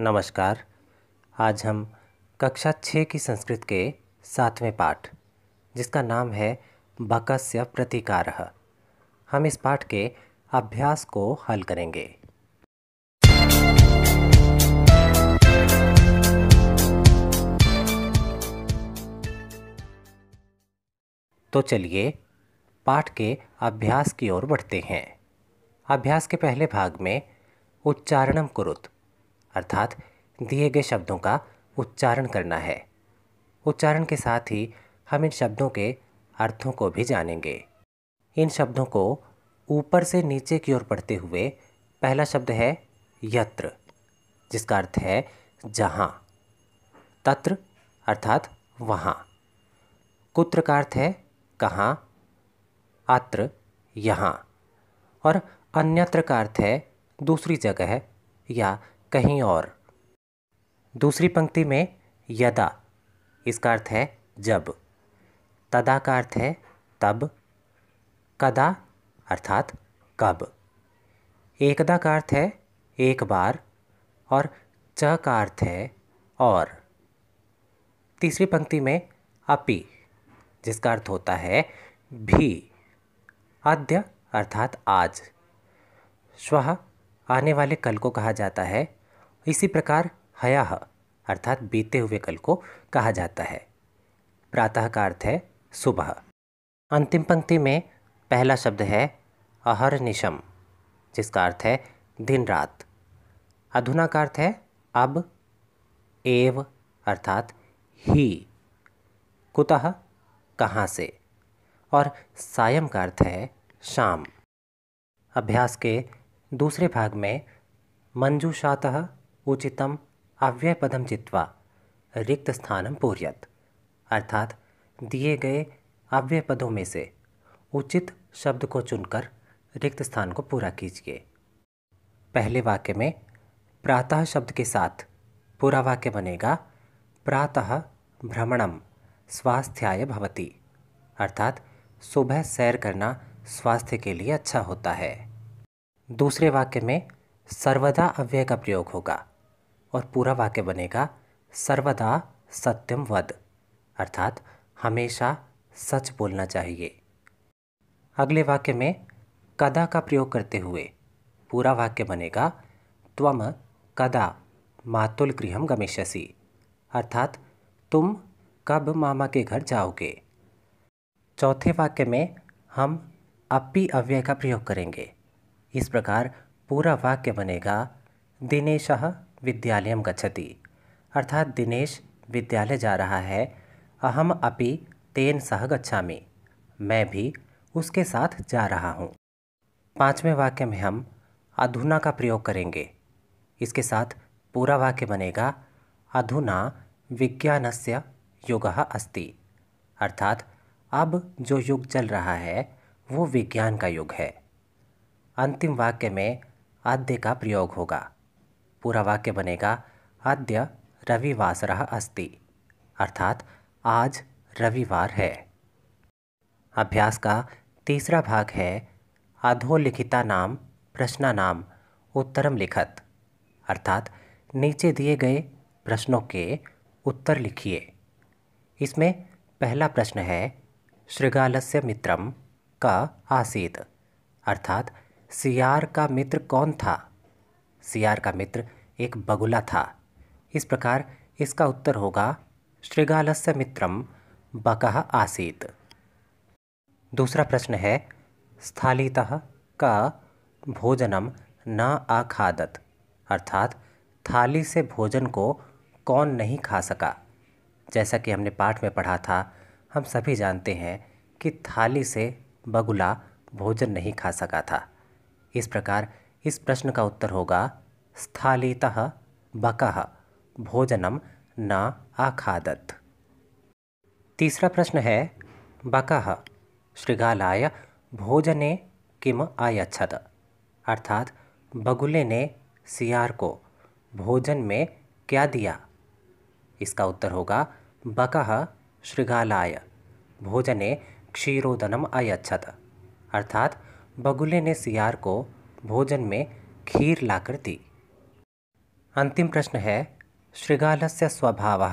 नमस्कार आज हम कक्षा छः की संस्कृत के सातवें पाठ जिसका नाम है बकस्य प्रतिकार हम इस पाठ के अभ्यास को हल करेंगे तो चलिए पाठ के अभ्यास की ओर बढ़ते हैं अभ्यास के पहले भाग में उच्चारणम कुरुत अर्थात दिए गए शब्दों का उच्चारण करना है उच्चारण के साथ ही हम इन शब्दों के अर्थों को भी जानेंगे इन शब्दों को ऊपर से नीचे की ओर पढ़ते हुए पहला शब्द है यत्र जिसका अर्थ है जहाँ तत्र अर्थात वहाँ कुत्र का अर्थ है कहाँ अत्र यहाँ और अन्यत्र का अर्थ है दूसरी जगह या कहीं और दूसरी पंक्ति में यदा इसका अर्थ है जब तदा का अर्थ है तब कदा अर्थात कब एकदा का अर्थ है एक बार और च का अर्थ है और तीसरी पंक्ति में अपि जिसका अर्थ होता है भी अद्य अर्थात आज श्व आने वाले कल को कहा जाता है इसी प्रकार हयाह अर्थात बीते हुए कल को कहा जाता है प्रातः का अर्थ है सुबह अंतिम पंक्ति में पहला शब्द है अहर निशम जिसका अर्थ है दिन रात अधुना का अर्थ है अब एव अर्थात ही कुतः कहाँ से और सायम का अर्थ है शाम अभ्यास के दूसरे भाग में मंजूषातः उचितम पदम जित्वा रिक्त स्थानम पूर्यत अर्थात दिए गए अव्यय पदों में से उचित शब्द को चुनकर रिक्त स्थान को पूरा कीजिए पहले वाक्य में प्रातः शब्द के साथ पूरा वाक्य बनेगा प्रातः भ्रमणम स्वास्थ्याय भवती अर्थात सुबह सैर करना स्वास्थ्य के लिए अच्छा होता है दूसरे वाक्य में सर्वदा अव्यय का प्रयोग होगा और पूरा वाक्य बनेगा सर्वदा सत्यम वद अर्थात हमेशा सच बोलना चाहिए अगले वाक्य में कदा का प्रयोग करते हुए पूरा वाक्य बनेगा त्वम कदा मातुल गृहम गमिष्यसी अर्थात तुम कब मामा के घर जाओगे चौथे वाक्य में हम अपी अव्यय का प्रयोग करेंगे इस प्रकार पूरा वाक्य बनेगा दिनेशः विद्यालय गच्छति अर्थात दिनेश विद्यालय जा रहा है अहम अपि तेन सह गच्छा मैं भी उसके साथ जा रहा हूँ पाँचवें वाक्य में हम अधुना का प्रयोग करेंगे इसके साथ पूरा वाक्य बनेगा अधुना विज्ञानस्य युग अस्ति अर्थात अब जो युग चल रहा है वो विज्ञान का युग है अंतिम वाक्य में आद्य का प्रयोग होगा पूरा वाक्य बनेगा अद्य रविवासर अस्ति अर्थात आज रविवार है अभ्यास का तीसरा भाग है अधोलिखिता नाम प्रश्ना नाम उत्तरम लिखत अर्थात नीचे दिए गए प्रश्नों के उत्तर लिखिए इसमें पहला प्रश्न है श्रृगालस्य मित्रम का आसीत अर्थात सियार का मित्र कौन था सियार का मित्र एक बगुला था इस प्रकार इसका उत्तर होगा श्रृगालस्य मित्रम बक आसीत दूसरा प्रश्न है स्थालितः का भोजनम न आखादत अर्थात थाली से भोजन को कौन नहीं खा सका जैसा कि हमने पाठ में पढ़ा था हम सभी जानते हैं कि थाली से बगुला भोजन नहीं खा सका था इस प्रकार इस प्रश्न का उत्तर होगा स्थालितः बक भोजनम न आखादत तीसरा प्रश्न है बक श्रृगालाय भोजने किम आयछत अर्थात बगुले ने सियार को भोजन में क्या दिया इसका उत्तर होगा बक श्रृगालाय भोजने क्षीरोदनम आयछत अर्थात बगुले ने सियार को भोजन में खीर लाकर दी अंतिम प्रश्न है श्रृगालस्य स्वभाव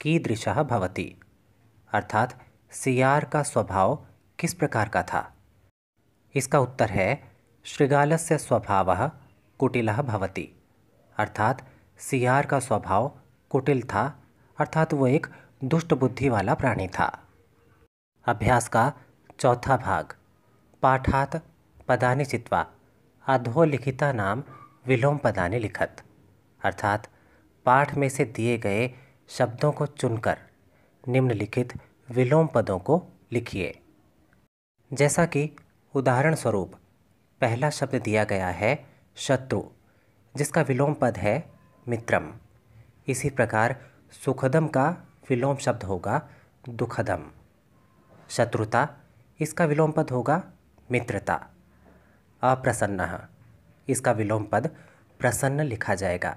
कीदृशः भवती अर्थात सियार का स्वभाव किस प्रकार का था इसका उत्तर है से स्वभाव कुटिल भवती अर्थात सियार का स्वभाव कुटिल था अर्थात वो एक दुष्ट बुद्धि वाला प्राणी था अभ्यास का चौथा भाग पाठात चित्वा अधोलिखिता नाम विलोम ने लिखत अर्थात पाठ में से दिए गए शब्दों को चुनकर निम्नलिखित विलोम पदों को लिखिए जैसा कि उदाहरण स्वरूप पहला शब्द दिया गया है शत्रु जिसका विलोम पद है मित्रम इसी प्रकार सुखदम का विलोम शब्द होगा दुखदम शत्रुता इसका विलोम पद होगा मित्रता अप्रसन्न इसका विलोम पद प्रसन्न लिखा जाएगा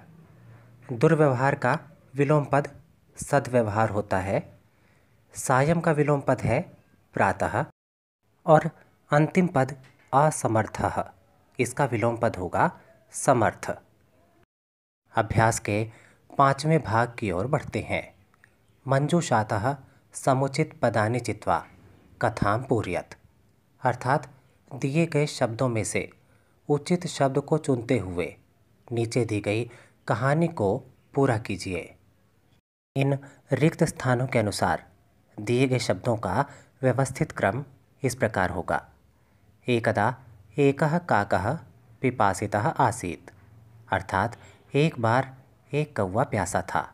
दुर्व्यवहार का विलोम पद सदव्यवहार होता है सायम का विलोम पद है प्रातः और अंतिम पद असमर्थ इसका विलोम पद होगा समर्थ अभ्यास के पांचवें भाग की ओर बढ़ते हैं मंजूषातः समुचित पदानि चित्वा कथाम पूर्यत अर्थात दिए गए शब्दों में से उचित शब्द को चुनते हुए नीचे दी गई कहानी को पूरा कीजिए इन रिक्त स्थानों के अनुसार दिए गए शब्दों का व्यवस्थित क्रम इस प्रकार होगा एकदा एक काक पिपासिता आसीत अर्थात एक बार एक कौवा प्यासा था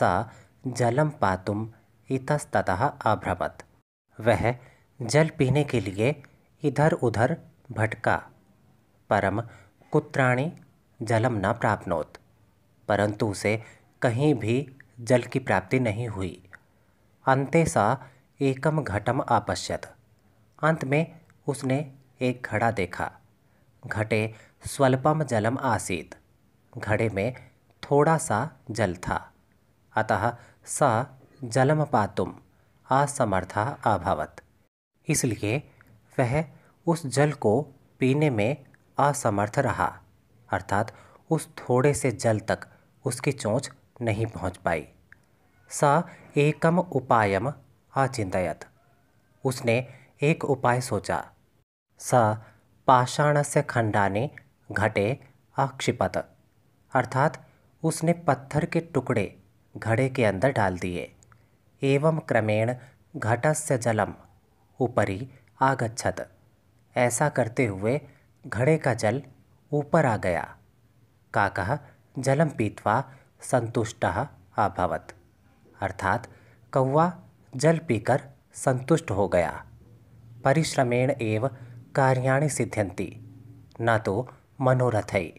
स जलम पातुम इतस्तः अभ्रमत वह जल पीने के लिए इधर उधर भटका परम कुत्राणि जलम न प्राप्नोत परंतु उसे कहीं भी जल की प्राप्ति नहीं हुई अंते सा एकम घटम आपश्यत अंत में उसने एक घड़ा देखा घटे स्वल्पम जलम आसीत घड़े में थोड़ा सा जल था अतः सा जलम पातुम असमर्था अभवत इसलिए वह उस जल को पीने में असमर्थ रहा अर्थात उस थोड़े से जल तक उसकी चोंच नहीं पहुंच पाई स एकम उपायम आचिंतयत उसने एक उपाय सोचा स पाषाण से खंडाने घटे अक्षिपत अर्थात उसने पत्थर के टुकड़े घड़े के अंदर डाल दिए एवं क्रमेण घटस्य जलम ऊपरी आगछत ऐसा करते हुए घड़े का जल ऊपर आ गया काकः जलम पीतवा संतुष्ट अभवत अर्थात कौवा जल पीकर संतुष्ट हो गया परिश्रमेण एव कार्याणि सिद्ध्यन्ति न तो मनोरथई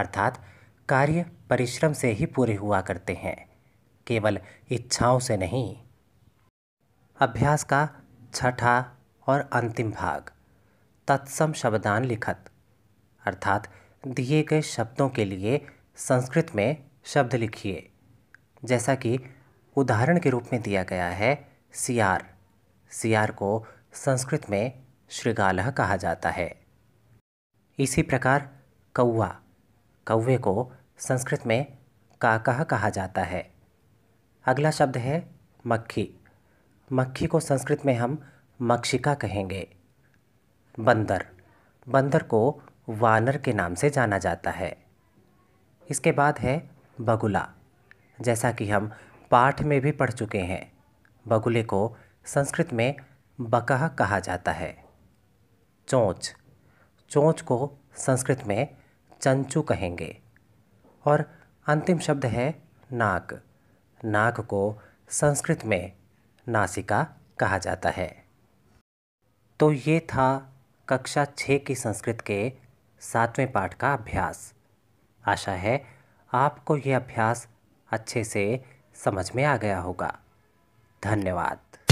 अर्थात कार्य परिश्रम से ही पूरे हुआ करते हैं केवल इच्छाओं से नहीं अभ्यास का छठा और अंतिम भाग तत्सम शब्दान लिखत अर्थात दिए गए शब्दों के लिए संस्कृत में शब्द लिखिए जैसा कि उदाहरण के रूप में दिया गया है सियार सियार को संस्कृत में श्रीगाल कहा जाता है इसी प्रकार कौआ कौवे को संस्कृत में काकह कहा जाता है अगला शब्द है मक्खी मक्खी को संस्कृत में हम मक्षिका कहेंगे बंदर बंदर को वानर के नाम से जाना जाता है इसके बाद है बगुला जैसा कि हम पाठ में भी पढ़ चुके हैं बगुले को संस्कृत में बकह कहा जाता है चोंच चोंच को संस्कृत में चंचू कहेंगे और अंतिम शब्द है नाक नाक को संस्कृत में नासिका कहा जाता है तो ये था कक्षा छः की संस्कृत के सातवें पाठ का अभ्यास आशा है आपको ये अभ्यास अच्छे से समझ में आ गया होगा धन्यवाद